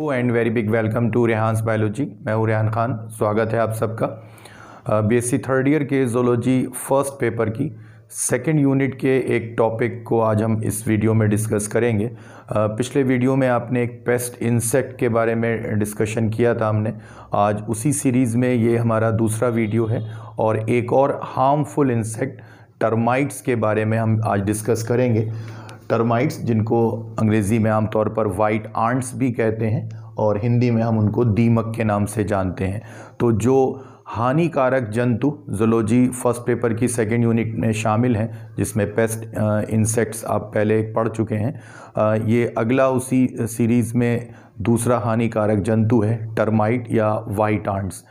O and very big welcome to Rehan's biology मैं हूँ रेहान खान स्वागत है आप सबका बीएससी थर्ड ईयर के जोलॉजी फर्स्ट पेपर की सेकेंड यूनिट के एक टॉपिक को आज हम इस वीडियो में डिस्कस करेंगे पिछले वीडियो में आपने एक पेस्ट इंसेक्ट के बारे में डिस्कशन किया था हमने आज उसी सीरीज़ में ये हमारा दूसरा वीडियो है और एक और हार्मफुल इंसेक्ट टर्माइट्स के बारे में हम आज डिस्कस करेंगे टर्माइट्स जिनको अंग्रेज़ी में आमतौर पर वाइट आंट्स भी कहते हैं और हिंदी में हम उनको दीमक के नाम से जानते हैं तो जो हानिकारक जंतु जोलॉजी फर्स्ट पेपर की सेकेंड यूनिट में शामिल हैं जिसमें पेस्ट इंसेक्ट्स आप पहले पढ़ चुके हैं आ, ये अगला उसी सीरीज़ में दूसरा हानिकारक जंतु है टर्माइट या वाइट आंट्स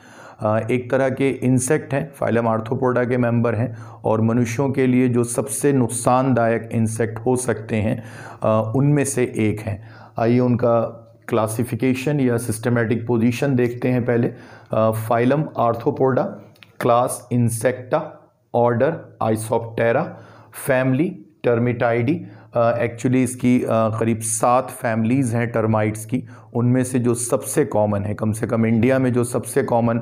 एक तरह के इंसेक्ट हैं फाइलम आर्थोपोडा के मेंबर हैं और मनुष्यों के लिए जो सबसे नुकसानदायक इंसेक्ट हो सकते हैं उनमें से एक हैं आइए उनका क्लासिफिकेशन या सिस्टमेटिक पोजीशन देखते हैं पहले phylum arthropoda class insecta order isoptera family termitidae actually इसकी करीब सात फैमिलीज़ हैं टर्माइट्स की उनमें से जो सबसे कॉमन है कम से कम इंडिया में जो सबसे कॉमन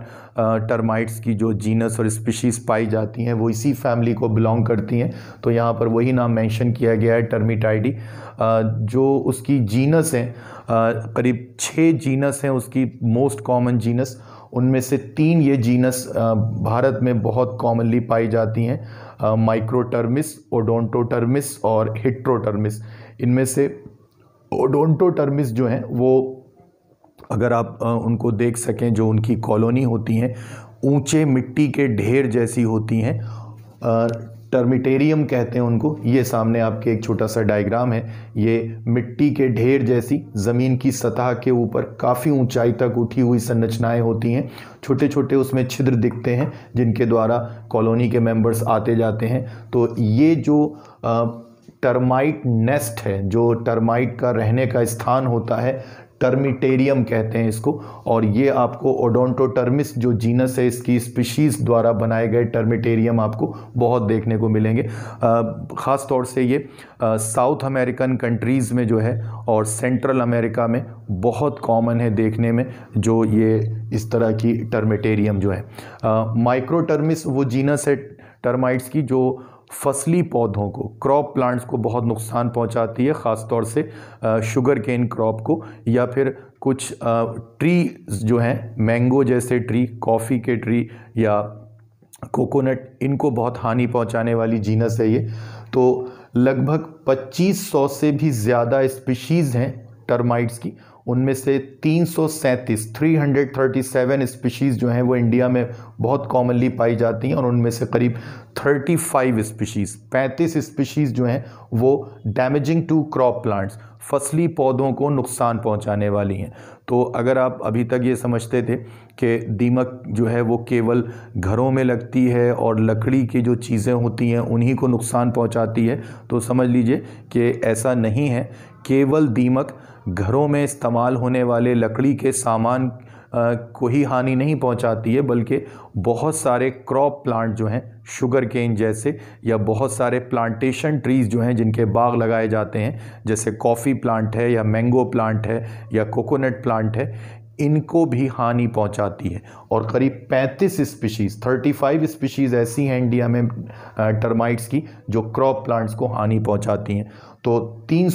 टर्माइट्स की जो जीनस और स्पीशीज़ पाई जाती हैं वो इसी फैमिली को बिलोंग करती हैं तो यहाँ पर वही नाम मेंशन किया गया है टर्मिटाइडी जो उसकी जीनस हैं करीब छः जीनस हैं उसकी मोस्ट कॉमन जीनस उनमें से तीन ये जीनस भारत में बहुत कॉमनली पाई जाती हैं माइक्रोटर्मिस ओडोंटोटर्मिस और हिट्रोटर्मिस इनमें से ओडोंटोटर्मिस जो हैं वो अगर आप उनको देख सकें जो उनकी कॉलोनी होती हैं ऊंचे मिट्टी के ढेर जैसी होती हैं टर्मिटेरियम कहते हैं उनको ये सामने आपके एक छोटा सा डायग्राम है ये मिट्टी के ढेर जैसी ज़मीन की सतह के ऊपर काफ़ी ऊंचाई तक उठी हुई संरचनाएं होती हैं छोटे छोटे उसमें छिद्र दिखते हैं जिनके द्वारा कॉलोनी के मेंबर्स आते जाते हैं तो ये जो आ, टर्माइट नेस्ट है जो टर्माइट का रहने का स्थान होता है टर्मिटेरियम कहते हैं इसको और ये आपको ओडोंटोटर्मिस जो जीनस है इसकी स्पीशीज़ द्वारा बनाए गए टर्मिटेरियम आपको बहुत देखने को मिलेंगे ख़ास तौर से ये साउथ अमेरिकन कंट्रीज़ में जो है और सेंट्रल अमेरिका में बहुत कॉमन है देखने में जो ये इस तरह की टर्मिटेरियम जो है माइक्रोटर्मिस वो जीनस है टर्माइट्स की जो फसली पौधों को क्रॉप प्लांट्स को बहुत नुकसान पहुंचाती है ख़ास तौर से शुगर केन क्रॉप को या फिर कुछ ट्री जो हैं मैंगो जैसे ट्री कॉफ़ी के ट्री या कोकोनट इनको बहुत हानि पहुंचाने वाली जीनस है ये तो लगभग 2500 से भी ज़्यादा स्पीशीज़ हैं टर्माइट्स की उनमें से तीन सौ सैंतीस three hundred thirty seven species जो हैं वो इंडिया में बहुत कॉमनली पाई जाती हैं और उनमें से करीब थर्टी फाइव स्पीशीज़ पैंतीस स्पीशीज़ जो हैं वो डैमेजिंग टू क्रॉप प्लांट्स फसली पौधों को नुकसान पहुंचाने वाली हैं तो अगर आप अभी तक ये समझते थे कि दीमक जो है वो केवल घरों में लगती है और लकड़ी की जो चीज़ें होती हैं उन्हीं को नुकसान पहुंचाती है तो समझ लीजिए कि ऐसा नहीं है केवल दीमक घरों में इस्तेमाल होने वाले लकड़ी के सामान को ही हानि नहीं पहुंचाती है बल्कि बहुत सारे क्रॉप प्लांट जो हैं शुगर केन जैसे या बहुत सारे प्लांटेशन ट्रीज़ जो हैं जिनके बाग लगाए जाते हैं जैसे कॉफ़ी प्लांट है या मैंगो प्लांट है या कोकोनट प्लांट है इनको भी हानि पहुंचाती है और करीब 35 स्पीशीज़ 35 स्पीशीज़ ऐसी हैं इंडिया में टर्माइट्स की जो क्रॉप प्लांट्स को हानि पहुंचाती हैं तो तीन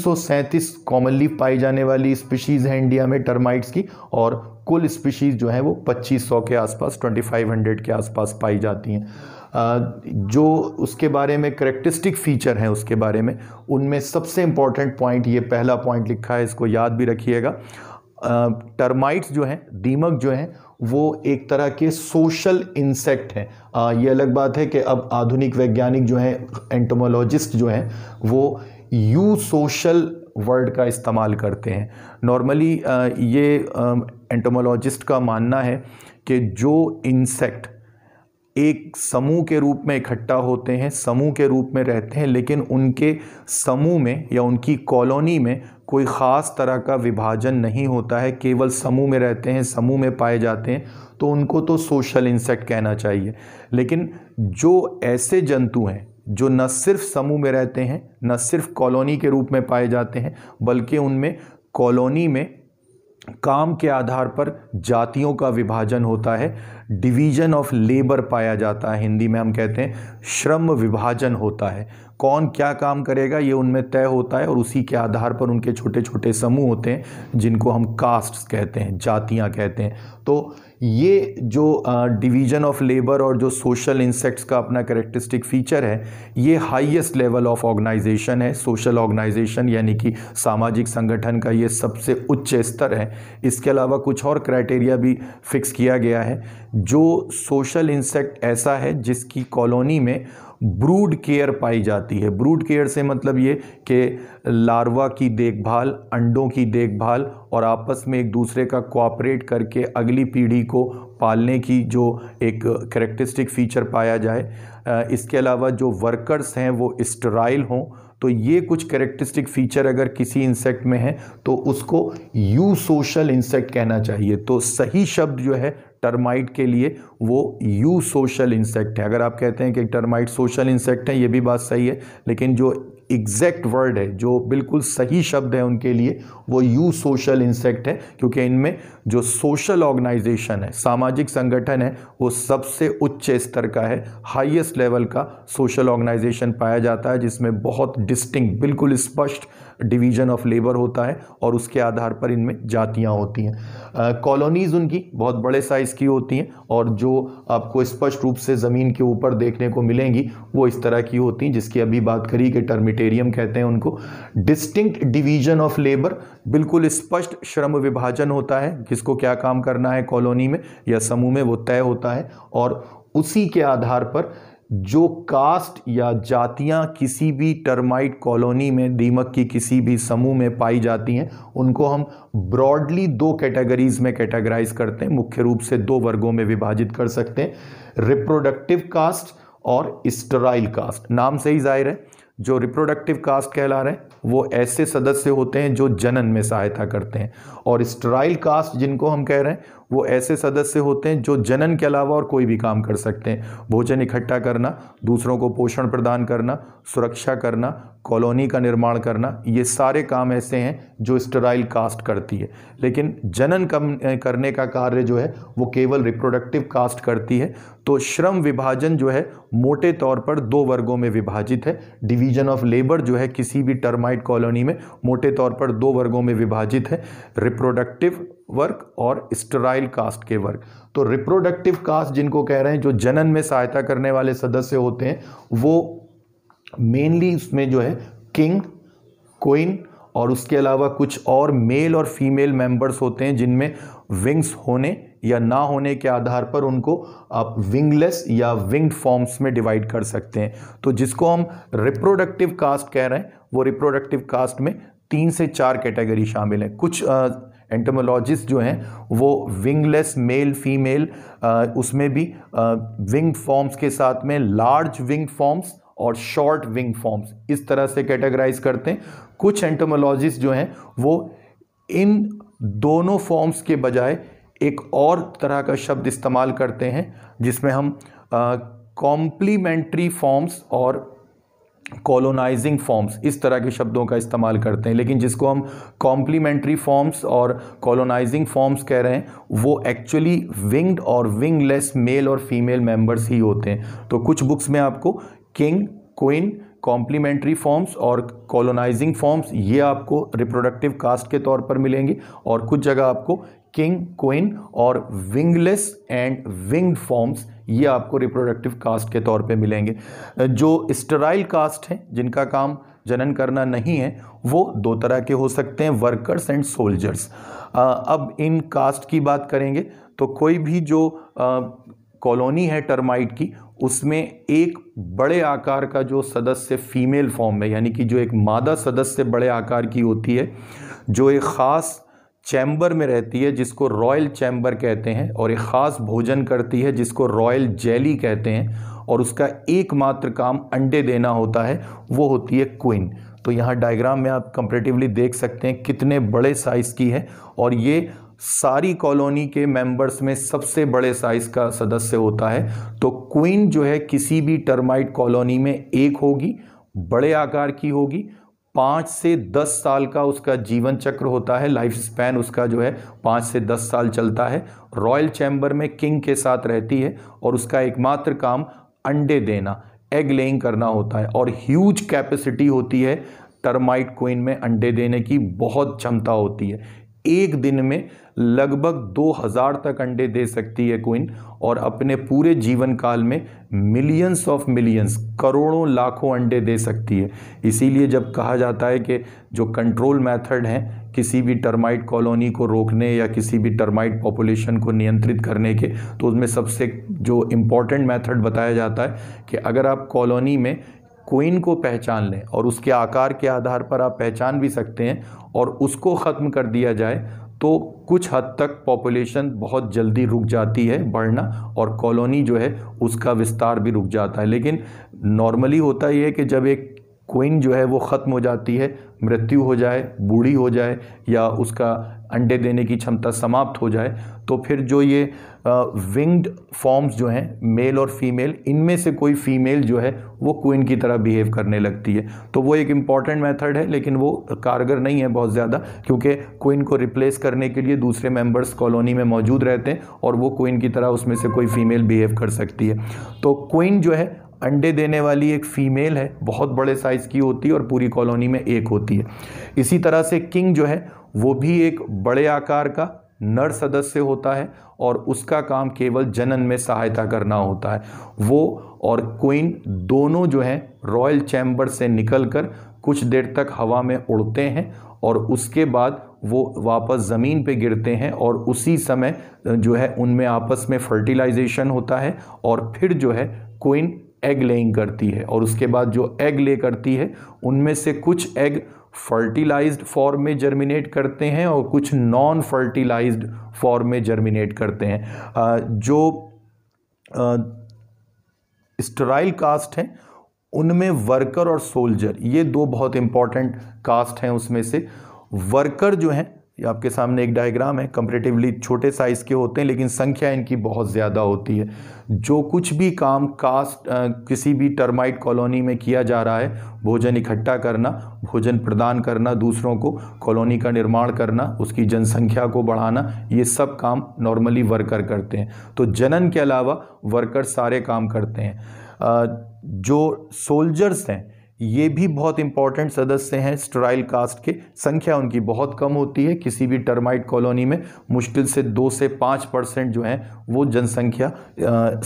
कॉमनली पाई जाने वाली स्पीशीज़ हैं इंडिया में टर्माइट्स की और कुल स्पीशीज़ जो है वो 2500 के आसपास 2500 के आसपास पाई जाती हैं जो उसके बारे में करेक्टिस्टिक फ़ीचर हैं उसके बारे में उनमें सबसे इम्पॉर्टेंट पॉइंट ये पहला पॉइंट लिखा है इसको याद भी रखिएगा टर्माइट्स जो हैं दीमक जो हैं वो एक तरह के सोशल इंसेक्ट हैं ये अलग बात है कि अब आधुनिक वैज्ञानिक जो हैं एंटोमोलॉजिस्ट जो हैं वो यू सोशल वर्ड का इस्तेमाल करते हैं नॉर्मली ये एंटोमोलॉजिस्ट का मानना है कि जो इंसेक्ट एक समूह के रूप में इकट्ठा होते हैं समूह के रूप में रहते हैं लेकिन उनके समूह में या उनकी कॉलोनी में कोई ख़ास तरह का विभाजन नहीं होता है केवल समूह में रहते हैं समूह में पाए जाते हैं तो उनको तो सोशल इंसेक्ट कहना चाहिए लेकिन जो ऐसे जंतु हैं जो न सिर्फ समूह में रहते हैं न सिर्फ कॉलोनी के रूप में पाए जाते हैं बल्कि उनमें कॉलोनी में काम के आधार पर जातियों का विभाजन होता है डिवीजन ऑफ लेबर पाया जाता है हिंदी में हम कहते हैं श्रम विभाजन होता है कौन क्या काम करेगा ये उनमें तय होता है और उसी के आधार पर उनके छोटे छोटे समूह होते हैं जिनको हम कास्ट कहते हैं जातियाँ कहते हैं तो ये जो डिवीज़न ऑफ लेबर और जो सोशल इंसेक्ट्स का अपना करेक्टरिस्टिक फीचर है ये हाईएस्ट लेवल ऑफ ऑर्गेनाइजेशन है सोशल ऑर्गेनाइजेशन यानी कि सामाजिक संगठन का ये सबसे उच्च स्तर है इसके अलावा कुछ और क्राइटेरिया भी फिक्स किया गया है जो सोशल इंसेक्ट ऐसा है जिसकी कॉलोनी में ब्रूड केयर पाई जाती है ब्रूड केयर से मतलब ये कि लार्वा की देखभाल अंडों की देखभाल और आपस में एक दूसरे का कोऑपरेट करके अगली पीढ़ी को पालने की जो एक करेक्टरिस्टिक फ़ीचर पाया जाए इसके अलावा जो वर्कर्स हैं वो स्टराइल हों तो ये कुछ करेक्टरिस्टिक फ़ीचर अगर किसी इंसेक्ट में है तो उसको यू सोशल इंसेक्ट कहना चाहिए तो सही शब्द जो है टर्माइट के लिए वो यू सोशल इंसेक्ट है अगर आप कहते हैं कि टर्माइट सोशल इंसेक्ट है ये भी बात सही है लेकिन जो एग्जैक्ट वर्ड है जो बिल्कुल सही शब्द है उनके लिए वो यू सोशल इंसेक्ट है क्योंकि इनमें जो सोशल ऑर्गेनाइजेशन है सामाजिक संगठन है वो सबसे उच्च स्तर का है हाईएस्ट लेवल का सोशल ऑर्गेनाइजेशन पाया जाता है जिसमें बहुत डिस्टिंग बिल्कुल स्पष्ट डिवीजन ऑफ लेबर होता है और उसके आधार पर इनमें जातियाँ होती हैं कॉलोनीज़ उनकी बहुत बड़े साइज़ की होती हैं और जो आपको स्पष्ट रूप से ज़मीन के ऊपर देखने को मिलेंगी वो इस तरह की होती हैं जिसकी अभी बात करी कि टर्मिटेरियम कहते हैं उनको डिस्टिंक्ट डिवीजन ऑफ लेबर बिल्कुल स्पष्ट श्रम विभाजन होता है किसको क्या काम करना है कॉलोनी में या समूह में वो तय होता है और उसी के आधार पर जो कास्ट या जातियां किसी भी टर्माइट कॉलोनी में दीमक की किसी भी समूह में पाई जाती हैं उनको हम ब्रॉडली दो कैटेगरीज में कैटेगराइज करते हैं मुख्य रूप से दो वर्गों में विभाजित कर सकते हैं रिप्रोडक्टिव कास्ट और स्टराइल कास्ट नाम से ही जाहिर है जो रिप्रोडक्टिव कास्ट कहला रहे हैं वो ऐसे सदस्य होते हैं जो जनन में सहायता करते हैं और स्टराइल कास्ट जिनको हम कह रहे हैं वो ऐसे सदस्य होते हैं जो जनन के अलावा और कोई भी काम कर सकते हैं भोजन इकट्ठा करना दूसरों को पोषण प्रदान करना सुरक्षा करना कॉलोनी का निर्माण करना ये सारे काम ऐसे हैं जो स्टराइल कास्ट करती है लेकिन जनन कम करने का कार्य जो है वो केवल रिप्रोडक्टिव कास्ट करती है तो श्रम विभाजन जो है मोटे तौर पर दो वर्गों में विभाजित है डिवीजन ऑफ लेबर जो है किसी भी टर्माइट कॉलोनी में मोटे तौर पर दो वर्गों में विभाजित है रिप्रोडक्टिव वर्क और स्टराइल कास्ट के वर्क तो रिप्रोडक्टिव कास्ट जिनको कह रहे हैं जो जनन में सहायता करने वाले सदस्य होते हैं वो मेनली इसमें जो है किंग क्वीन और उसके अलावा कुछ और मेल और फीमेल मेंबर्स होते हैं जिनमें विंग्स होने या ना होने के आधार पर उनको आप विंगलेस या विंग्ड फॉर्म्स में डिवाइड कर सकते हैं तो जिसको हम रिप्रोडक्टिव कास्ट कह रहे हैं वो रिप्रोडक्टिव कास्ट में तीन से चार कैटेगरी शामिल हैं कुछ एंटोमोलॉजिस्ट जो हैं वो विंगलेस मेल फीमेल उसमें भी विंग फॉर्म्स के साथ में लार्ज विंग फॉर्म्स और शॉर्ट विंग फॉर्म्स इस तरह से कैटेगराइज करते हैं कुछ एंटोमोलॉजिस्ट जो हैं वो इन दोनों फॉर्म्स के बजाय एक और तरह का शब्द इस्तेमाल करते हैं जिसमें हम कॉम्प्लीमेंट्री फॉर्म्स और कॉलोनाइजिंग फॉर्म्स इस तरह के शब्दों का इस्तेमाल करते हैं लेकिन जिसको हम कॉम्प्लीमेंट्री फॉर्म्स और कॉलोनाइजिंग फॉर्म्स कह रहे हैं वो एक्चुअली विंग्ड और विंगलेस मेल और फीमेल मेंबर्स ही होते हैं तो कुछ बुक्स में आपको किंग क्वीन कॉम्प्लीमेंट्री फॉर्म्स और कॉलोनाइजिंग फॉर्म्स ये आपको रिप्रोडक्टिव कास्ट के तौर पर मिलेंगे और कुछ जगह आपको किंग क्वीन और विंगलेस एंड विंग्ड फॉर्म्स ये आपको रिप्रोडक्टिव कास्ट के तौर पे मिलेंगे जो स्टराइल कास्ट हैं जिनका काम जनन करना नहीं है वो दो तरह के हो सकते हैं वर्कर्स एंड सोल्जर्स अब इन कास्ट की बात करेंगे तो कोई भी जो कॉलोनी है टर्माइट की उसमें एक बड़े आकार का जो सदस्य फीमेल फॉर्म में यानी कि जो एक मादा सदस्य बड़े आकार की होती है जो एक ख़ास चैम्बर में रहती है जिसको रॉयल चैम्बर कहते हैं और एक ख़ास भोजन करती है जिसको रॉयल जेली कहते हैं और उसका एकमात्र काम अंडे देना होता है वो होती है क्विन तो यहाँ डायग्राम में आप कंपेरेटिवली देख सकते हैं कितने बड़े साइज़ की है और ये सारी कॉलोनी के मेंबर्स में सबसे बड़े साइज का सदस्य होता है तो क्वीन जो है किसी भी टर्माइट कॉलोनी में एक होगी बड़े आकार की होगी पाँच से दस साल का उसका जीवन चक्र होता है लाइफ स्पैन उसका जो है पाँच से दस साल चलता है रॉयल चैम्बर में किंग के साथ रहती है और उसका एकमात्र काम अंडे देना एग लेइंग करना होता है और ह्यूज कैपेसिटी होती है टर्माइट क्वीन में अंडे देने की बहुत क्षमता होती है एक दिन में लगभग 2000 तक अंडे दे सकती है क्वीन और अपने पूरे जीवन काल में मिलियंस ऑफ मिलियंस करोड़ों लाखों अंडे दे सकती है इसीलिए जब कहा जाता है कि जो कंट्रोल मेथड हैं किसी भी टर्माइट कॉलोनी को रोकने या किसी भी टर्माइट पॉपुलेशन को नियंत्रित करने के तो उसमें सबसे जो इम्पॉर्टेंट मेथड बताया जाता है कि अगर आप कॉलोनी में कोइन को पहचान लें और उसके आकार के आधार पर आप पहचान भी सकते हैं और उसको ख़त्म कर दिया जाए तो कुछ हद तक पॉपुलेशन बहुत जल्दी रुक जाती है बढ़ना और कॉलोनी जो है उसका विस्तार भी रुक जाता है लेकिन नॉर्मली होता ही है कि जब एक कोइन जो है वो ख़त्म हो जाती है मृत्यु हो जाए बूढ़ी हो जाए या उसका अंडे देने की क्षमता समाप्त हो जाए तो फिर जो ये विंग्ड फॉर्म्स जो हैं मेल और फीमेल इनमें से कोई फीमेल जो है वो क्वीन की तरह बिहेव करने लगती है तो वो एक इम्पॉर्टेंट मेथड है लेकिन वो कारगर नहीं है बहुत ज़्यादा क्योंकि क्वीन को रिप्लेस करने के लिए दूसरे मेंबर्स कॉलोनी में मौजूद रहते हैं और वो क्वीन की तरह उसमें से कोई फीमेल बिहेव कर सकती है तो क्वीन जो है अंडे देने वाली एक फ़ीमेल है बहुत बड़े साइज़ की होती है और पूरी कॉलोनी में एक होती है इसी तरह से किंग जो है वो भी एक बड़े आकार का नर सदस्य होता है और उसका काम केवल जनन में सहायता करना होता है वो और क्वीन दोनों जो हैं रॉयल चैम्बर से निकलकर कुछ देर तक हवा में उड़ते हैं और उसके बाद वो वापस ज़मीन पे गिरते हैं और उसी समय जो है उनमें आपस में फर्टिलाइजेशन होता है और फिर जो है क्वीन एग लेइंग करती है और उसके बाद जो एग ले करती है उनमें से कुछ एग फर्टिलाइज्ड फॉर्म में जर्मिनेट करते हैं और कुछ नॉन फर्टिलाइज्ड फॉर्म में जर्मिनेट करते हैं जो स्टराइल कास्ट हैं उनमें वर्कर और सोल्जर ये दो बहुत इंपॉर्टेंट कास्ट हैं उसमें से वर्कर जो हैं ये आपके सामने एक डायग्राम है कंपेरेटिवली छोटे साइज़ के होते हैं लेकिन संख्या इनकी बहुत ज़्यादा होती है जो कुछ भी काम कास्ट आ, किसी भी टर्माइट कॉलोनी में किया जा रहा है भोजन इकट्ठा करना भोजन प्रदान करना दूसरों को कॉलोनी का निर्माण करना उसकी जनसंख्या को बढ़ाना ये सब काम नॉर्मली वर्कर करते हैं तो जनन के अलावा वर्कर सारे काम करते हैं आ, जो सोल्जर्स हैं ये भी बहुत इंपॉर्टेंट सदस्य हैं स्ट्राइल कास्ट के संख्या उनकी बहुत कम होती है किसी भी टर्माइट कॉलोनी में मुश्किल से दो से पाँच परसेंट जो हैं वो जनसंख्या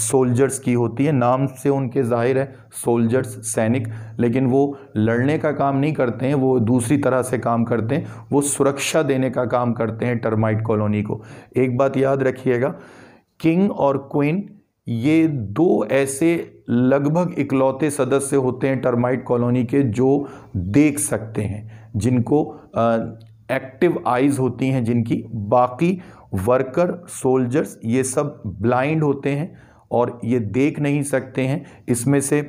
सोल्जर्स की होती है नाम से उनके जाहिर है सोल्जर्स सैनिक लेकिन वो लड़ने का काम नहीं करते हैं वो दूसरी तरह से काम करते हैं वो सुरक्षा देने का काम करते हैं टर्माइट कॉलोनी को एक बात याद रखिएगा किंग और क्वीन ये दो ऐसे लगभग इकलौते सदस्य होते हैं टर्माइट कॉलोनी के जो देख सकते हैं जिनको एक्टिव आइज होती हैं जिनकी बाकी वर्कर सोल्जर्स ये सब ब्लाइंड होते हैं और ये देख नहीं सकते हैं इसमें से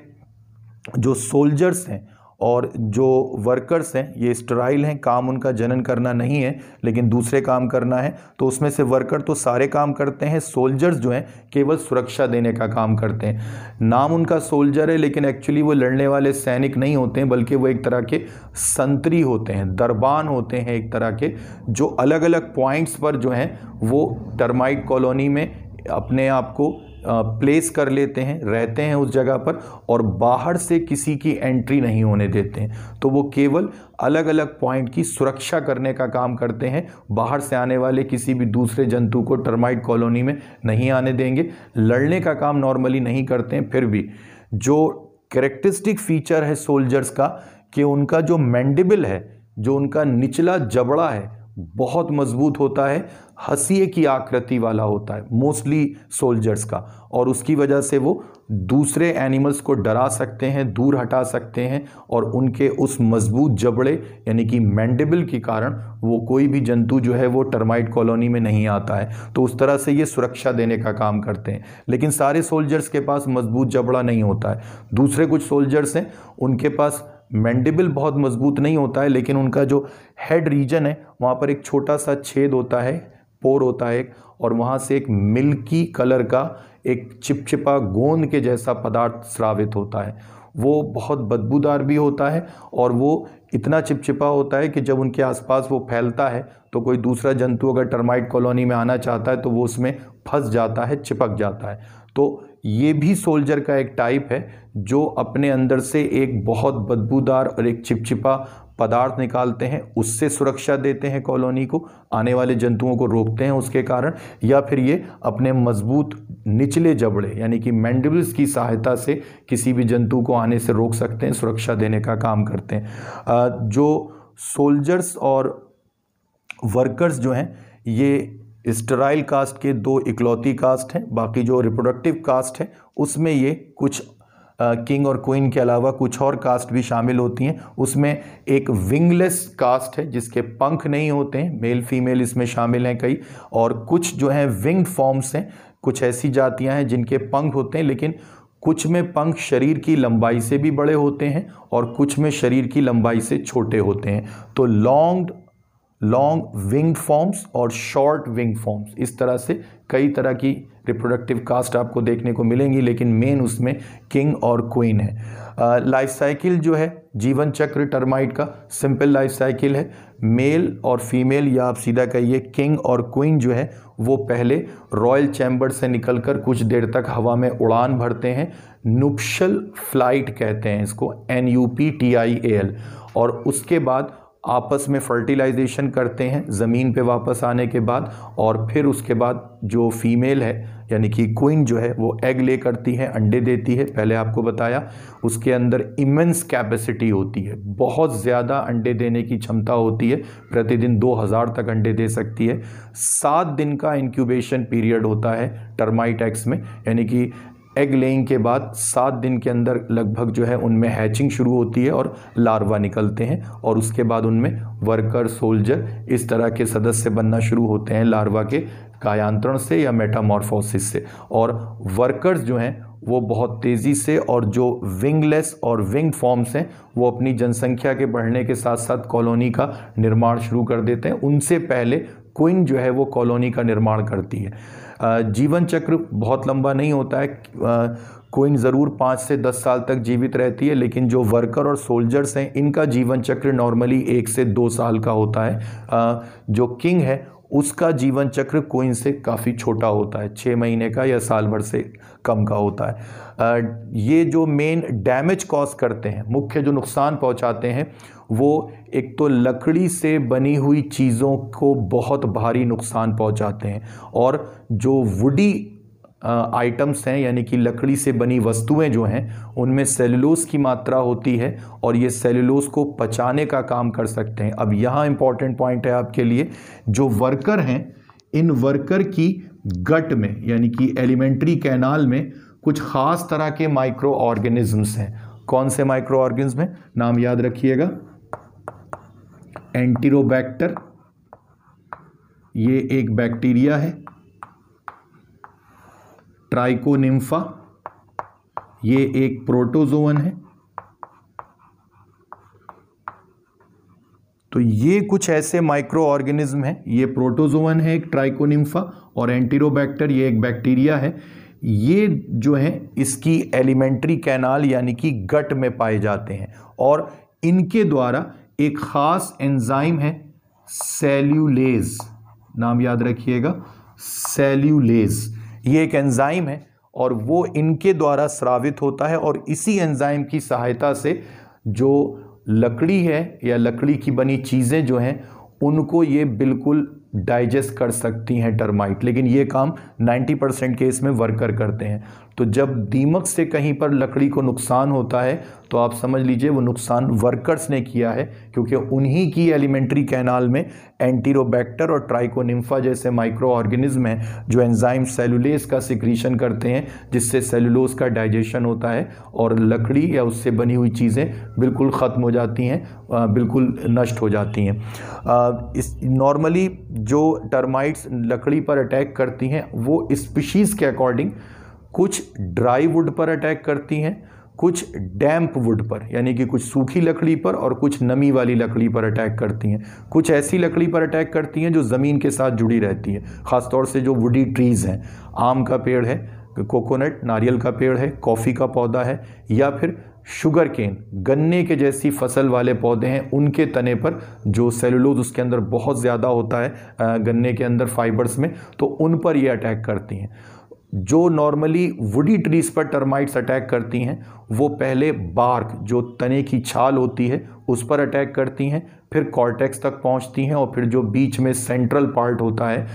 जो सोल्जर्स हैं और जो वर्कर्स हैं ये स्टराइल हैं काम उनका जनन करना नहीं है लेकिन दूसरे काम करना है तो उसमें से वर्कर तो सारे काम करते हैं सोल्जर्स जो हैं केवल सुरक्षा देने का काम करते हैं नाम उनका सोल्जर है लेकिन एक्चुअली वो लड़ने वाले सैनिक नहीं होते हैं बल्कि वो एक तरह के संतरी होते हैं दरबान होते हैं एक तरह के जो अलग अलग पॉइंट्स पर जो हैं वो टर्माइट कॉलोनी में अपने आप को प्लेस कर लेते हैं रहते हैं उस जगह पर और बाहर से किसी की एंट्री नहीं होने देते हैं तो वो केवल अलग अलग पॉइंट की सुरक्षा करने का काम करते हैं बाहर से आने वाले किसी भी दूसरे जंतु को टर्माइट कॉलोनी में नहीं आने देंगे लड़ने का काम नॉर्मली नहीं करते हैं फिर भी जो करेक्टरिस्टिक फीचर है सोल्जर्स का कि उनका जो मैंडिबल है जो उनका निचला जबड़ा है बहुत मजबूत होता है हसीए की आकृति वाला होता है मोस्टली सोल्जर्स का और उसकी वजह से वो दूसरे एनिमल्स को डरा सकते हैं दूर हटा सकते हैं और उनके उस मजबूत जबड़े यानी कि मैंडेबल के कारण वो कोई भी जंतु जो है वो टर्माइट कॉलोनी में नहीं आता है तो उस तरह से ये सुरक्षा देने का काम करते हैं लेकिन सारे सोल्जर्स के पास मजबूत जबड़ा नहीं होता है दूसरे कुछ सोल्जर्स हैं उनके पास मैंडिबल बहुत मजबूत नहीं होता है लेकिन उनका जो हेड रीजन है वहाँ पर एक छोटा सा छेद होता है पोर होता है और वहाँ से एक मिल्की कलर का एक चिपचिपा गोंद के जैसा पदार्थ स्रावित होता है वो बहुत बदबूदार भी होता है और वो इतना चिपचिपा होता है कि जब उनके आसपास वो फैलता है तो कोई दूसरा जंतु अगर टर्माइट कॉलोनी में आना चाहता है तो वो उसमें फंस जाता है चिपक जाता है तो ये भी सोल्जर का एक टाइप है जो अपने अंदर से एक बहुत बदबूदार और एक चिपचिपा पदार्थ निकालते हैं उससे सुरक्षा देते हैं कॉलोनी को आने वाले जंतुओं को रोकते हैं उसके कारण या फिर ये अपने मजबूत निचले जबड़े यानी कि मैंडिबल्स की सहायता से किसी भी जंतु को आने से रोक सकते हैं सुरक्षा देने का काम करते हैं जो सोल्जर्स और वर्कर्स जो हैं ये स्टराइल कास्ट के दो इकलौती कास्ट हैं बाकी जो रिप्रोडक्टिव कास्ट है उसमें ये कुछ किंग और क्वीन के अलावा कुछ और कास्ट भी शामिल होती हैं उसमें एक विंगलेस कास्ट है जिसके पंख नहीं होते हैं मेल फीमेल इसमें शामिल हैं कई और कुछ जो हैं विंग्ड फॉर्म्स हैं कुछ ऐसी जातियां हैं जिनके पंख होते हैं लेकिन कुछ में पंख शरीर की लंबाई से भी बड़े होते हैं और कुछ में शरीर की लंबाई से छोटे होते हैं तो लॉन्ग लॉन्ग विंग फॉर्म्स और शॉर्ट विंग फॉर्म्स इस तरह से कई तरह की रिप्रोडक्टिव कास्ट आपको देखने को मिलेंगी लेकिन मेन उसमें किंग और क्वीन है लाइफ साइकिल जो है जीवन चक्र टर्माइट का सिंपल लाइफ साइकिल है मेल और फीमेल या आप सीधा कहिए किंग और क्वीन जो है वो पहले रॉयल चैम्बर से निकलकर कुछ देर तक हवा में उड़ान भरते हैं नुप्शल फ्लाइट कहते हैं इसको N U P T I A L और उसके बाद आपस में फर्टिलाइजेशन करते हैं ज़मीन पे वापस आने के बाद और फिर उसके बाद जो फीमेल है यानी कि क्वीन जो है वो एग ले करती है अंडे देती है पहले आपको बताया उसके अंदर इमेंस कैपेसिटी होती है बहुत ज़्यादा अंडे देने की क्षमता होती है प्रतिदिन 2000 तक अंडे दे सकती है सात दिन का इंक्यूबेशन पीरियड होता है टर्माइट एक्स में यानी कि एग लेइंग के बाद सात दिन के अंदर लगभग जो है उनमें हैचिंग शुरू होती है और लार्वा निकलते हैं और उसके बाद उनमें वर्कर सोल्जर इस तरह के सदस्य बनना शुरू होते हैं लार्वा के कायांतरण से या मेटामॉर्फोसिस से और वर्कर्स जो हैं वो बहुत तेज़ी से और जो विंगलेस और विंग फॉर्म्स हैं वो अपनी जनसंख्या के बढ़ने के साथ साथ कॉलोनी का निर्माण शुरू कर देते हैं उनसे पहले क्विन जो है वो कॉलोनी का निर्माण करती है जीवन चक्र बहुत लंबा नहीं होता है क्विन ज़रूर पाँच से दस साल तक जीवित रहती है लेकिन जो वर्कर और सोल्जर्स हैं इनका जीवन चक्र नॉर्मली एक से दो साल का होता है जो किंग है उसका जीवन चक्र कोइन से काफ़ी छोटा होता है छः महीने का या साल भर से कम का होता है ये जो मेन डैमेज कॉज करते हैं मुख्य जो नुकसान पहुंचाते हैं वो एक तो लकड़ी से बनी हुई चीज़ों को बहुत भारी नुकसान पहुंचाते हैं और जो वुडी आइटम्स हैं यानी कि लकड़ी से बनी वस्तुएं जो हैं उनमें सेलुलोज की मात्रा होती है और ये सेलुलोज को पचाने का काम कर सकते हैं अब यहाँ इम्पॉर्टेंट पॉइंट है आपके लिए जो वर्कर हैं इन वर्कर की गट में यानी कि एलिमेंट्री कैनाल में कुछ ख़ास तरह के माइक्रो ऑर्गेनिजम्स हैं कौन से माइक्रो ऑर्गेनिज्म हैं नाम याद रखिएगा एंटीरोबैक्टर ये एक बैक्टीरिया है ट्राइकोनिम्फा ये एक प्रोटोजोअन है तो ये कुछ ऐसे माइक्रो ऑर्गेनिज्म है ये प्रोटोजोअन है एक ट्राइकोनिम्फा और एंटीरोबैक्टर ये एक बैक्टीरिया है ये जो है इसकी एलिमेंट्री कैनाल यानी कि गट में पाए जाते हैं और इनके द्वारा एक ख़ास एंजाइम है सेल्यूलेज नाम याद रखिएगा सेल्यूलेज ये एक एंजाइम है और वो इनके द्वारा स्रावित होता है और इसी एंजाइम की सहायता से जो लकड़ी है या लकड़ी की बनी चीज़ें जो हैं उनको ये बिल्कुल डाइजेस्ट कर सकती हैं टर्माइट लेकिन ये काम 90 परसेंट केस में वर्कर करते हैं तो जब दीमक से कहीं पर लकड़ी को नुकसान होता है तो आप समझ लीजिए वो नुकसान वर्कर्स ने किया है क्योंकि उन्हीं की एलिमेंट्री कैनाल में एंटीरोबैक्टर और ट्राइकोनिम्फा जैसे माइक्रो ऑर्गेनिज्म हैं जो एंजाइम सेलुलेस का सिक्रीशन करते हैं जिससे सेलुलोज का डाइजेशन होता है और लकड़ी या उससे बनी हुई चीज़ें बिल्कुल ख़त्म हो जाती हैं बिल्कुल नष्ट हो जाती हैं इस नॉर्मली जो टर्माइट्स लकड़ी पर अटैक करती हैं वो स्पीशीज़ के अकॉर्डिंग कुछ ड्राई वुड पर अटैक करती हैं कुछ डैम्प वुड पर यानी कि कुछ सूखी लकड़ी पर और कुछ नमी वाली लकड़ी पर अटैक करती हैं कुछ ऐसी लकड़ी पर अटैक करती हैं जो ज़मीन के साथ जुड़ी रहती है ख़ासतौर से जो वुडी ट्रीज़ हैं आम का पेड़ है कोकोनट नारियल का पेड़ है कॉफ़ी का पौधा है या फिर शुगर केन गन्ने के जैसी फसल वाले पौधे हैं उनके तने पर जो सेलुलोज उसके अंदर बहुत ज़्यादा होता है गन्ने के अंदर फाइबर्स में तो उन पर ये अटैक करती हैं जो नॉर्मली वुडी ट्रीज पर टर्माइट्स अटैक करती हैं वो पहले बार्क जो तने की छाल होती है उस पर अटैक करती हैं फिर कॉर्टेक्स तक पहुंचती हैं और फिर जो बीच में सेंट्रल पार्ट होता है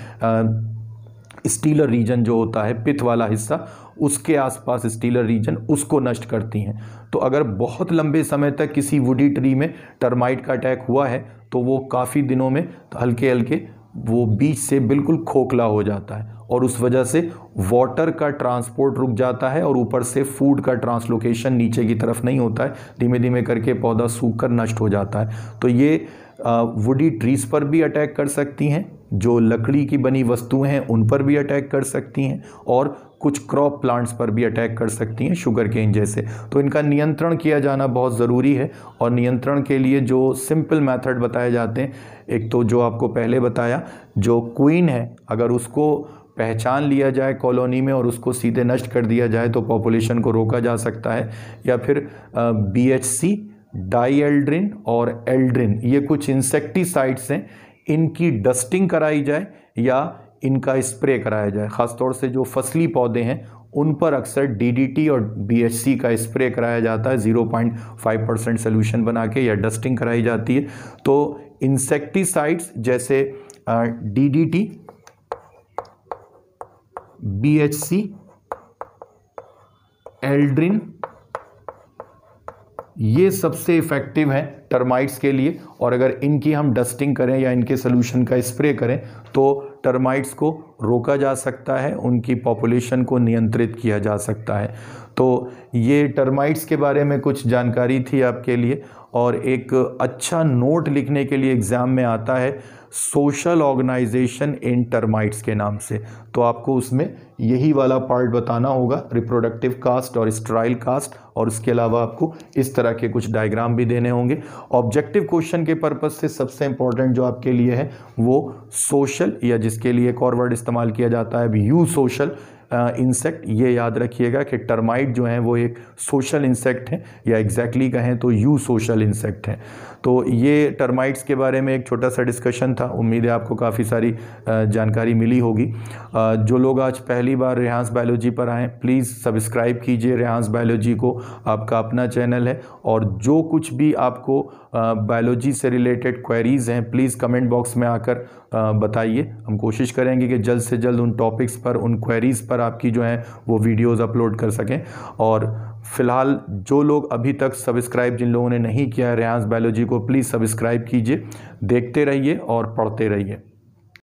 स्टीलर रीजन जो होता है पिथ वाला हिस्सा उसके आसपास स्टीलर रीजन उसको नष्ट करती हैं तो अगर बहुत लंबे समय तक किसी वुडी ट्री में टर्माइट का अटैक हुआ है तो वो काफ़ी दिनों में हल्के हल्के वो बीच से बिल्कुल खोखला हो जाता है और उस वजह से वाटर का ट्रांसपोर्ट रुक जाता है और ऊपर से फूड का ट्रांसलोकेशन नीचे की तरफ नहीं होता है धीमे धीमे करके पौधा सूख कर नष्ट हो जाता है तो ये वुडी ट्रीज़ पर भी अटैक कर सकती हैं जो लकड़ी की बनी वस्तुएं हैं उन पर भी अटैक कर सकती हैं और कुछ क्रॉप प्लांट्स पर भी अटैक कर सकती हैं शुगर केन जैसे तो इनका नियंत्रण किया जाना बहुत ज़रूरी है और नियंत्रण के लिए जो सिंपल मेथड बताए जाते हैं एक तो जो आपको पहले बताया जो क्वीन है अगर उसको पहचान लिया जाए कॉलोनी में और उसको सीधे नष्ट कर दिया जाए तो पॉपुलेशन को रोका जा सकता है या फिर B H C dieldrin और एल्ड्रिन ये कुछ इंसेक्टिसाइड्स हैं इनकी डस्टिंग कराई जाए या इनका स्प्रे कराया जाए ख़ासतौर से जो फसली पौधे हैं उन पर अक्सर डीडीटी और बीएचसी का स्प्रे कराया जाता है 0.5 परसेंट सोल्यूशन बना के या डस्टिंग कराई जाती है तो इंसेक्टिसाइड्स जैसे DDT B H C aldrin ये सबसे इफेक्टिव है टर्माइट्स के लिए और अगर इनकी हम डस्टिंग करें या इनके सोल्यूशन का स्प्रे करें तो टर्माइट्स को रोका जा सकता है उनकी पॉपुलेशन को नियंत्रित किया जा सकता है तो ये टर्माइट्स के बारे में कुछ जानकारी थी आपके लिए और एक अच्छा नोट लिखने के लिए एग्ज़ाम में आता है सोशल ऑर्गेनाइजेशन इन टर्माइट्स के नाम से तो आपको उसमें यही वाला पार्ट बताना होगा रिप्रोडक्टिव कास्ट और स्ट्राइल कास्ट और उसके अलावा आपको इस तरह के कुछ डायग्राम भी देने होंगे ऑब्जेक्टिव क्वेश्चन के पर्पज से सबसे इंपॉर्टेंट जो आपके लिए है वो सोशल या जिसके लिए एक और वर्ड इस्तेमाल किया जाता है यू सोशल इंसेक्ट ये याद रखिएगा कि टर्माइट जो हैं वो एक सोशल इंसेक्ट हैं या एग्जैक्टली exactly कहें तो यू सोशल इंसेक्ट हैं तो ये टर्माइट्स के बारे में एक छोटा सा डिस्कशन था उम्मीद है आपको काफ़ी सारी जानकारी मिली होगी जो लोग आज पहली बार रिहांस बायोलॉजी पर आएँ प्लीज़ सब्सक्राइब कीजिए रिहांस बायोलॉजी को आपका अपना चैनल है और जो कुछ भी आपको बायोलॉजी से रिलेटेड क्वेरीज़ हैं प्लीज़ कमेंट बॉक्स में आकर बताइए हम कोशिश करेंगे कि जल्द से जल्द उन टॉपिक्स पर उन क्वेरीज़ पर आपकी जो है वो वीडियोज़ अपलोड कर सकें और फ़िलहाल जो लोग अभी तक सब्सक्राइब जिन लोगों ने नहीं किया है रेयांस बायोलॉजी को प्लीज़ सब्सक्राइब कीजिए देखते रहिए और पढ़ते रहिए